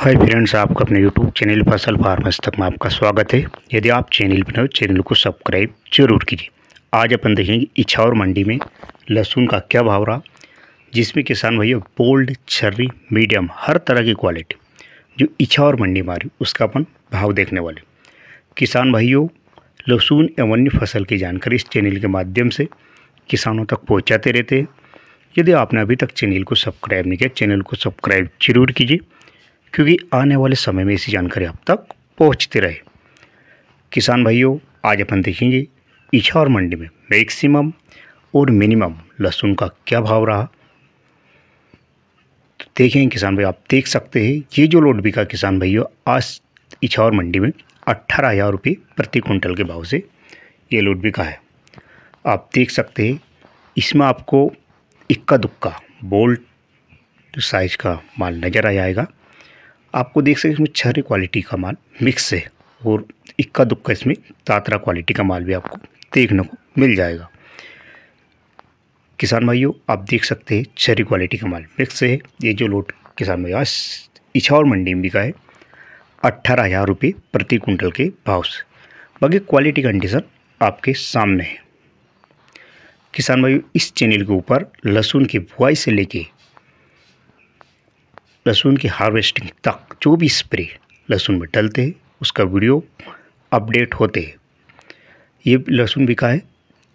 hi friends आपका अपने YouTube channel फसल फार्मर्स तक में आपका स्वागत है यदि आप चैनल पर चैनल को सब्सक्राइब जरूर कीजिए आज अपन देखेंगे इछावर मंडी में लहसुन का क्या भाव रहा जिसमें किसान भैया बोल्ड छर्री मीडियम हर तरह की क्वालिटी जो इछावर मंडी में आ उसका अपन भाव देखने वाले किसान भाइयों लहसुन एवं अन्य फसल की जानकारी इस चैनल के माध्यम से किसानों तक पहुँचाते रहते हैं यदि आपने अभी तक चैनल को सब्सक्राइब नहीं किया चैनल को सब्सक्राइब जरूर कीजिए क्योंकि आने वाले समय में ऐसी जानकारी आप तक पहुँचती रहे किसान भाइयों आज अपन देखेंगे इच्छा और मंडी में मैक्सिमम और मिनिमम लहसुन का क्या भाव रहा तो देखें किसान भाई आप देख सकते हैं ये जो लोड बिका किसान भाइयों आज इछावर मंडी में अट्ठारह हज़ार रुपये प्रति क्विंटल के भाव से ये लोड बिका है आप देख सकते हैं इसमें आपको इक्का दुक्का बोल्ट साइज का माल नज़र आ जाएगा आपको देख सकते इसमें छह क्वालिटी का माल मिक्स है और इक्का दुक्का इसमें तातरा क्वालिटी का माल भी आपको देखने को मिल जाएगा किसान भाइयों आप देख सकते हैं छहरी क्वालिटी का माल मिक्स है ये जो लोट किसान भाई आज इछावर मंडी में बिका है अट्ठारह हज़ार रुपये प्रति कुंटल के भाव से बाकी क्वालिटी कंडीशन आपके सामने है किसान भाइयों इस चैनल के ऊपर लहसुन की बुआई से लेके लहसुन की हार्वेस्टिंग तक जो भी स्प्रे लहसुन में डलते हैं उसका वीडियो अपडेट होते हैं ये लहसुन बिका है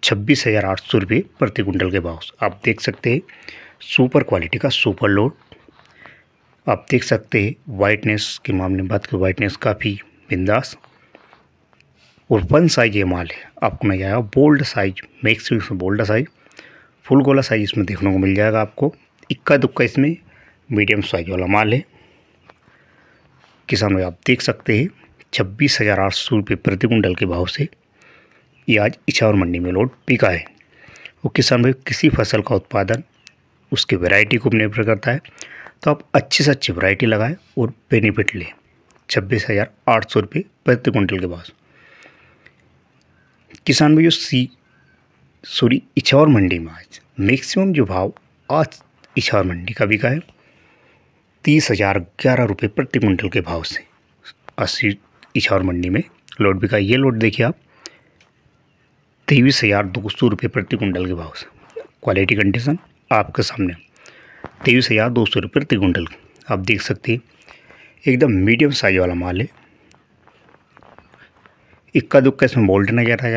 छब्बीस हज़ार आठ सौ रुपये प्रति कुंटल के भाव आप देख सकते हैं सुपर क्वालिटी का सुपर लोड आप देख सकते हैं वाइटनेस के मामले में बात करें वाइटनेस काफ़ी बिंदास और वन साइज ये माल है आपको मैं आया बोल्ड साइज मैक्सिम बोल्ड साइज फुल गोला साइज इसमें देखने को मिल जाएगा आपको इक्का दुक्का इसमें मीडियम साइज वाला माल है किसान भाई आप देख सकते हैं छब्बीस हज़ार आठ सौ रुपये प्रति कुंटल के भाव से ये आज इछावर मंडी में लोड बिका है वो किसान भाई किसी फसल का उत्पादन उसके वैरायटी को निर्भर करता है तो आप अच्छे से अच्छी वैरायटी लगाएं और बेनिफिट लें छब्बीस हज़ार आठ सौ रुपये प्रति कुंटल के पास किसान भाई सी सॉरी इछावर मंडी में आज मैक्सिमम जो भाव आज इछावर मंडी का बिका है तीस हज़ार ग्यारह रुपये प्रति क्विंटल के भाव से अस्सी इछावर मंडी में लोड बिका ये लोड देखिए आप तेईस हज़ार दो सौ रुपये प्रति क्विंटल के भाव से क्वालिटी कंडीशन आपके सामने तेईस हज़ार दो सौ रुपये प्रति क्विंटल आप देख सकते हैं एकदम मीडियम साइज वाला माल है इक्का दुक्का इसमें बोल्ट नहीं जाता